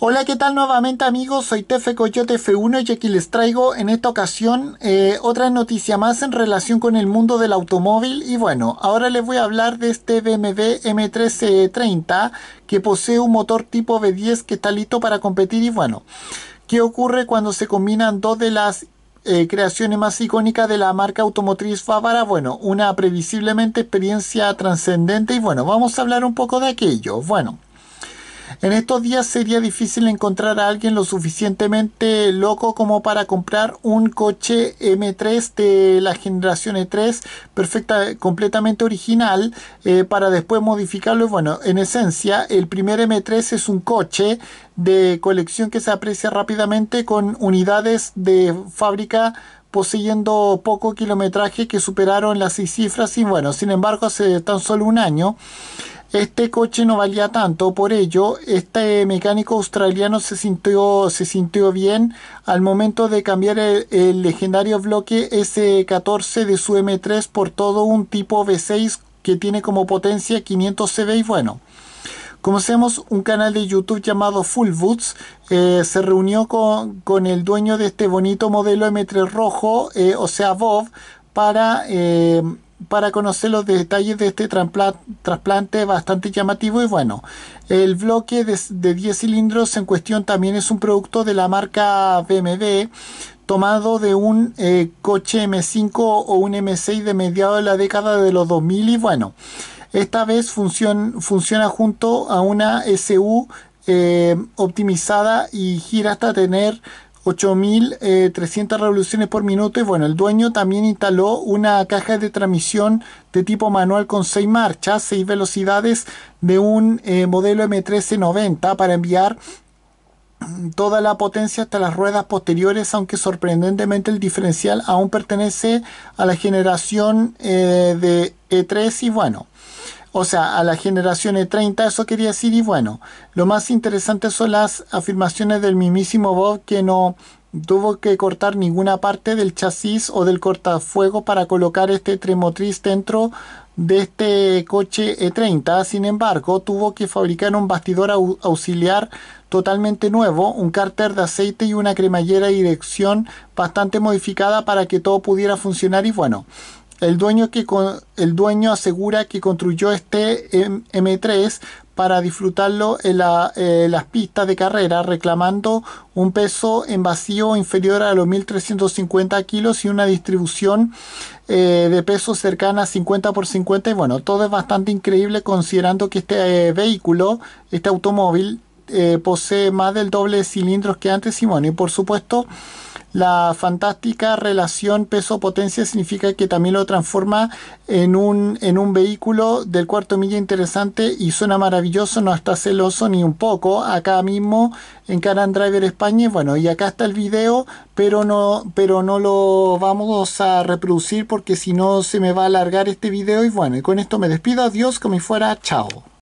Hola, ¿qué tal nuevamente amigos? Soy Tefe Coyote F1 y aquí les traigo en esta ocasión eh, otra noticia más en relación con el mundo del automóvil y bueno, ahora les voy a hablar de este BMW M1330 que posee un motor tipo V10 que está listo para competir y bueno, ¿qué ocurre cuando se combinan dos de las eh, creaciones más icónicas de la marca automotriz bávara, bueno, una previsiblemente experiencia trascendente y bueno, vamos a hablar un poco de aquello. Bueno, en estos días sería difícil encontrar a alguien lo suficientemente loco como para comprar un coche M3 de la generación E3, perfecta, completamente original, eh, para después modificarlo. Bueno, en esencia, el primer M3 es un coche de colección que se aprecia rápidamente con unidades de fábrica poseyendo poco kilometraje que superaron las seis cifras y bueno, sin embargo hace tan solo un año este coche no valía tanto, por ello este mecánico australiano se sintió, se sintió bien al momento de cambiar el, legendario bloque S14 de su M3 por todo un tipo V6 que tiene como potencia 500 CV y bueno. Conocemos un canal de YouTube llamado Full Boots. Eh, se reunió con, con, el dueño de este bonito modelo M3 rojo, eh, o sea Bob, para... Eh, para conocer los detalles de este trasplante bastante llamativo y bueno. El bloque de, 10 cilindros en cuestión también es un producto de la marca BMW tomado de un eh, coche M5 o un M6 de mediados de la década de los 2000 y bueno, esta vez funciona junto a una SU eh, optimizada y gira hasta tener 8.300 eh, revoluciones por minuto y bueno, el dueño también instaló una caja de transmisión de tipo manual con 6 marchas, 6 velocidades de un eh, modelo M1390 para enviar toda la potencia hasta las ruedas posteriores, aunque sorprendentemente el diferencial aún pertenece a la generación eh, de E3 y bueno o sea, a la generación e 30, eso quería decir, y bueno, lo más interesante son las afirmaciones del mismísimo Bob que no tuvo que cortar ninguna parte del chasis o del cortafuego para colocar este tremotriz dentro de este coche E30. Sin embargo, tuvo que fabricar un bastidor auxiliar totalmente nuevo, un cárter de aceite y una cremallera de dirección bastante modificada para que todo pudiera funcionar y bueno, el dueño, asegura que construyó este M3 em, para disfrutarlo en eh, las pistas de carrera, reclamando un peso en vacío inferior a los 1.350 kilos y una distribución eh, de peso cercana a 50 por 50. Y bueno, todo es bastante increíble considerando que este eh, vehículo, este automóvil, posee más del doble de cilindros que antes y y por supuesto la fantástica relación peso-potencia significa que también lo transforma en un, en un vehículo del cuarto milla interesante y suena maravilloso, no está celoso ni un poco. Acá mismo en and Driver España, bueno, y acá está el video, pero no, pero no lo vamos a reproducir porque si no se me va a alargar este video y bueno, y con esto me despido, adiós, como si fuera, chao.